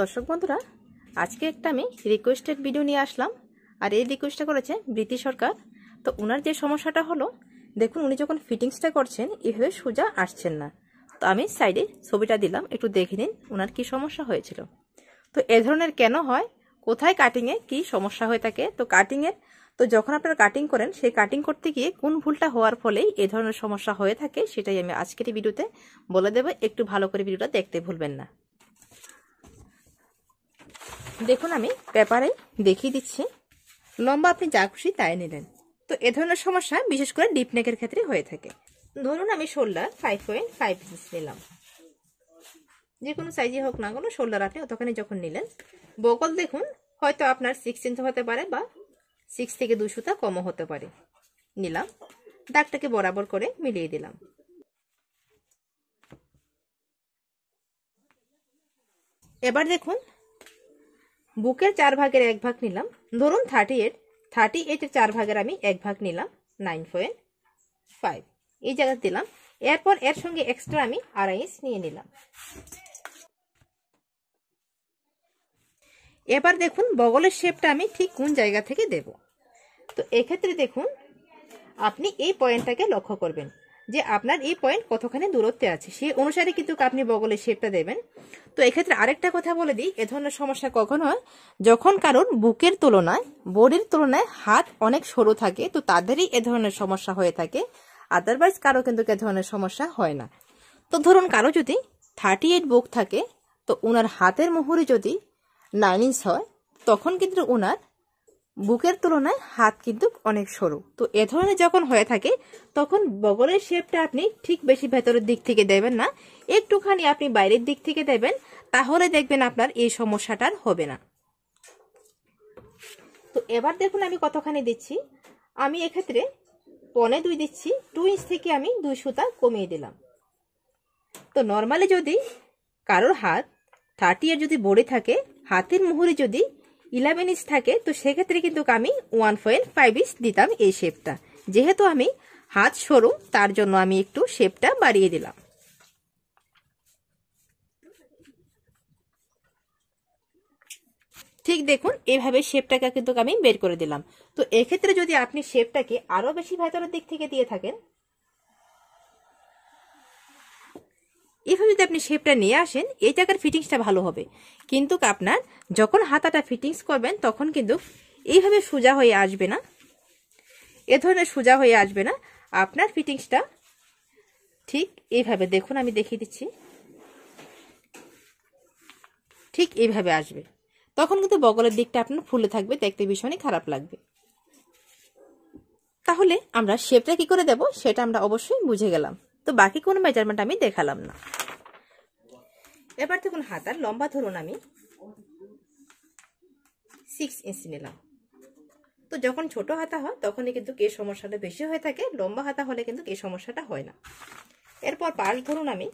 দর্শক বন্ধুরা আজকে একটা আমি রিকোয়েস্টেড ভিডিও নিয়ে আসলাম আর এই রিকোয়েস্টটা করেছে ব্রিটিশ সরকার তো ওনার যে সমস্যাটা হলো দেখুন উনি যখন ফিটিংসটা করছেন এভাবে সোজা আসছেন না তো আমি সাইডে ছবিটা দিলাম একটু দেখে নিন ওনার কি সমস্যা হয়েছিল তো এ ধরনের কেন হয় কোথায় কাটিংয়ে কি সমস্যা হয়ে থাকে তো কাটিংয়ের তো যখন আপনারা কাটিং করেন সেই কাটিং করতে গিয়ে কোন ভুলটা হওয়ার ফলেই এ ধরনের সমস্যা হয়ে থাকে সেটাই আমি আজকের ভিডিওতে বলে দেবো একটু ভালো করে ভিডিওটা দেখতে ভুলবেন না দেখুন আমি পেপারে দেখিয়ে দিচ্ছি লম্বা আপনি যা খুশি তাই নিলেন তো এ ধরনের সমস্যা বিশেষ করে ডিপ নেকের ক্ষেত্রে হয়ে থাকে ধরুন আমি shoulder five point five inches নিলাম যে কোনো সাইজে হোক না কোনো শোল্ডার আপনি অতখানি যখন নিলেন বকল দেখুন হয়তো আপনার সিক্স ইঞ্চ হতে পারে বা সিক্স থেকে দুশো তা কমও হতে পারে নিলাম দাগটাকে বরাবর করে মিলিয়ে দিলাম এবার দেখুন বুকের চার ভাগের এক ভাগ নিলাম ধরুন থার্টি এইট থার্টি এইটের চার ভাগের আমি এক ভাগ নিলাম নাইন পয়েন্ট ফাইভ এই জায়গায় দিলাম এরপর এর সঙ্গে এক্সট্রা আমি আড়াই ইঞ্চ নিয়ে নিলাম এবার দেখুন বগলের শেপটা আমি ঠিক কোন জায়গা থেকে দেব তো এক্ষেত্রে দেখুন আপনি এই পয়েন্টটাকে লক্ষ্য করবেন যে আপনার এই পয়েন্ট কতখানি দূরত্বে আছে সেই অনুসারে কিন্তু আপনি বগলের শেপটা দেবেন তো এক্ষেত্রে আরেকটা কথা বলে দিই এ ধরনের সমস্যা কখন হয় যখন কারণ বুকের তুলনায় বোর্ডের তুলনায় হাত অনেক সরু থাকে তো তাদেরই এ ধরনের সমস্যা হয়ে থাকে আদারওয়াইজ কারো কিন্তু এ ধরনের সমস্যা হয় না তো ধরুন কারো যদি থার্টি এইট বুক থাকে তো ওনার হাতের মুহুরি যদি নাইন ইঞ্চ হয় তখন কিন্তু ওনার বুকের তুলনায় হাত কিন্তু অনেক সরু তো এ ধরনের যখন হয়ে থাকে তখন বগলের শেপটা আপনি ঠিক বেশি ভেতরের দিক থেকে দেবেন না একটুখানি আপনি বাইরের দিক থেকে দেবেন তাহলে দেখবেন আপনার এই সমস্যাটার হবে না তো এবার দেখুন আমি কতখানি দিচ্ছি আমি এক্ষেত্রে পনে দুই দিচ্ছি টু ইঞ্চ থেকে আমি দুই সুতা কমিয়ে দিলাম তো নর্মালি যদি কারোর হাত থার্টি এর যদি বড়ে থাকে হাতের মুহুরে যদি ইলেভেন ইঞ্চ থাকে তো সেক্ষেত্রে কিন্তু আমি ওয়ান পয়েন্ট ফাইভ ইঞ্চ দিতাম এই শেপটা যেহেতু আমি হাত সরু তার জন্য আমি একটু শেপটা বাড়িয়ে দিলাম ঠিক দেখুন এভাবে শেপটাকে কিন্তু আমি বের করে দিলাম তো এক্ষেত্রে যদি আপনি শেপটাকে আরও বেশি ভেতরের দিক থেকে দিয়ে থাকেন এভাবে যদি আপনি শেপটা নিয়ে আসেন এই জায়গার ফিটিংসটা ভালো হবে কিন্তু আপনার যখন হাতাটা ফিটিংস করবেন তখন কিন্তু এইভাবে সোজা হয়ে আসবে না এ ধরনের সোজা হয়ে আসবে না আপনার ফিটিংসটা ঠিক এইভাবে দেখুন আমি দেখিয়ে দিচ্ছি ঠিক এইভাবে আসবে তখন কিন্তু বগলের দিকটা আপনার ফুলে থাকবে দেখতে ভীষণই খারাপ লাগবে তাহলে আমরা শেপটা কি করে দেব সেটা আমরা অবশ্যই বুঝে গেলাম তো বাকি কোনো মেজারমেন্ট আমি দেখালাম না এবার দেখুন হাতার লম্বা ধরুন আমি সিক্স ইঞ্চি নিলাম তো যখন ছোট হাতা হয় তখনই কিন্তু এই সমস্যাটা বেশি হয়ে থাকে লম্বা হাতা হলে কিন্তু এই সমস্যাটা হয় না এরপর পাশ ধরুন আমি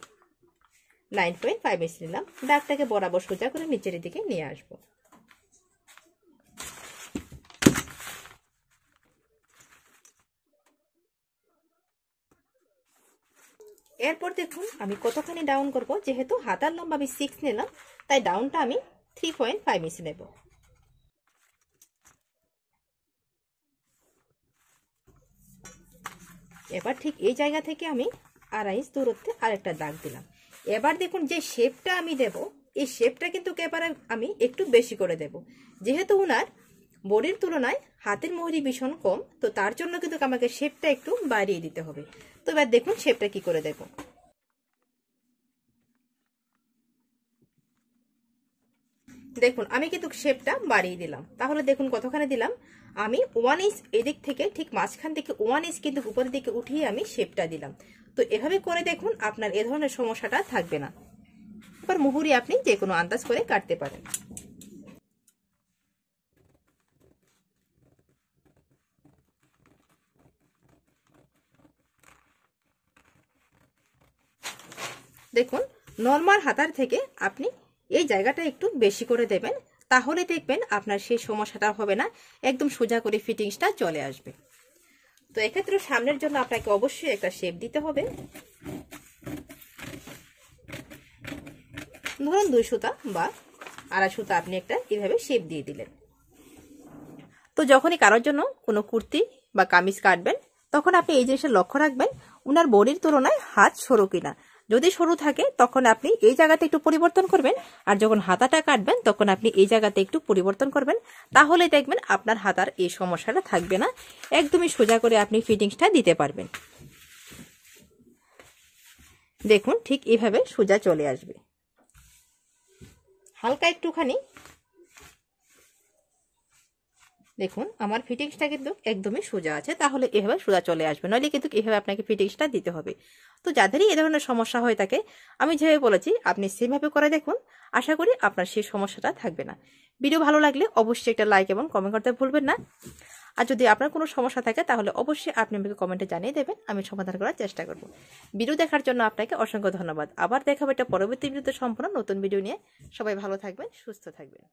নাইন পয়েন্ট ফাইভ ইঞ্চি নিলাম দাগটাকে বরাবর সোজা করে নিচের দিকে নিয়ে আসবো এরপর দেখুন আমি কতখানি ডাউন করব যেহেতু হাতার লম্বা আমি সিক্স নিলাম তাই ডাউনটা আমি থ্রি পয়েন্ট ফাইভ ইঞ্চি নেব এবার ঠিক এই জায়গা থেকে আমি আড়াই ইঞ্চ দূরত্বে আরেকটা দাগ দিলাম এবার দেখুন যে শেপটা আমি দেব এই শেপটা কিন্তু এবারে আমি একটু বেশি করে দেব যেহেতু ওনার বডির তুলনায় হাতের মহরি ভীষণ কম তো তার জন্য কিন্তু আমাকে শেপটা একটু বাড়িয়ে দিতে হবে তো এবার দেখুন শেপটা কি করে দেব দেখুন আমি কিন্তু শেপটা বাড়িয়ে দিলাম তাহলে দেখুন কতখানে দিলাম আমি ওয়ান ইঞ্চ এদিক থেকে ঠিক মাঝখান থেকে ওয়ান ইঞ্চ কিন্তু উপরের দিকে উঠিয়ে আমি শেপটা দিলাম তো এভাবে করে দেখুন আপনার এ ধরনের সমস্যাটা থাকবে না এবার মুহুরি আপনি যে কোনো আন্দাজ করে কাটতে পারেন দেখুন নর্মাল হাতার থেকে আপনি এই জায়গাটা একটু বেশি করে দেবেন তাহলে দেখবেন আপনার সেই সমস্যাটা হবে না একদম সোজা করে ফিটিংসটা চলে আসবে তো এক্ষেত্রে সামনের জন্য আপনাকে অবশ্যই একটা শেপ দিতে হবে ধরুন দুই সুতা বা আড়াই সুতা আপনি একটা এভাবে শেপ দিয়ে দিলেন তো যখনই কারোর জন্য কোনো কুর্তি বা কামিজ কাটবেন তখন আপনি এই জিনিসটা লক্ষ্য রাখবেন উনার বডির তুলনায় হাত সরু কিনা যদি সরু থাকে তখন আপনি এই জায়গাতে একটু পরিবর্তন করবেন আর যখন হাতাটা কাটবেন তখন আপনি এই জায়গাতে একটু পরিবর্তন করবেন তাহলে দেখবেন আপনার হাতার এই সমস্যাটা থাকবে না একদমই সোজা করে আপনি ফিটিংসটা দিতে পারবেন দেখুন ঠিক এভাবে সোজা চলে আসবে হালকা একটুখানি দেখুন আমার ফিটিংসটা কিন্তু একদমই সোজা আছে তাহলে এভাবে সোজা চলে আসবে নইলে কিন্তু এভাবে আপনাকে ফিটিংসটা দিতে হবে তো যাদেরই এ ধরনের সমস্যা হয়ে থাকে আমি যেভাবে বলেছি আপনি সেভাবে করে দেখুন আশা করি আপনার সেই সমস্যাটা থাকবে না ভিডিও ভালো লাগলে অবশ্যই একটা লাইক এবং কমেন্ট করতে ভুলবেন না আর যদি আপনার কোনো সমস্যা থাকে তাহলে অবশ্যই আপনি আমাকে কমেন্টে জানিয়ে দেবেন আমি সমাধান করার চেষ্টা করব ভিডিও দেখার জন্য আপনাকে অসংখ্য ধন্যবাদ আবার দেখাবো একটা পরবর্তী ভিডিওতে সম্পূর্ণ নতুন ভিডিও নিয়ে সবাই ভালো থাকবেন সুস্থ থাকবেন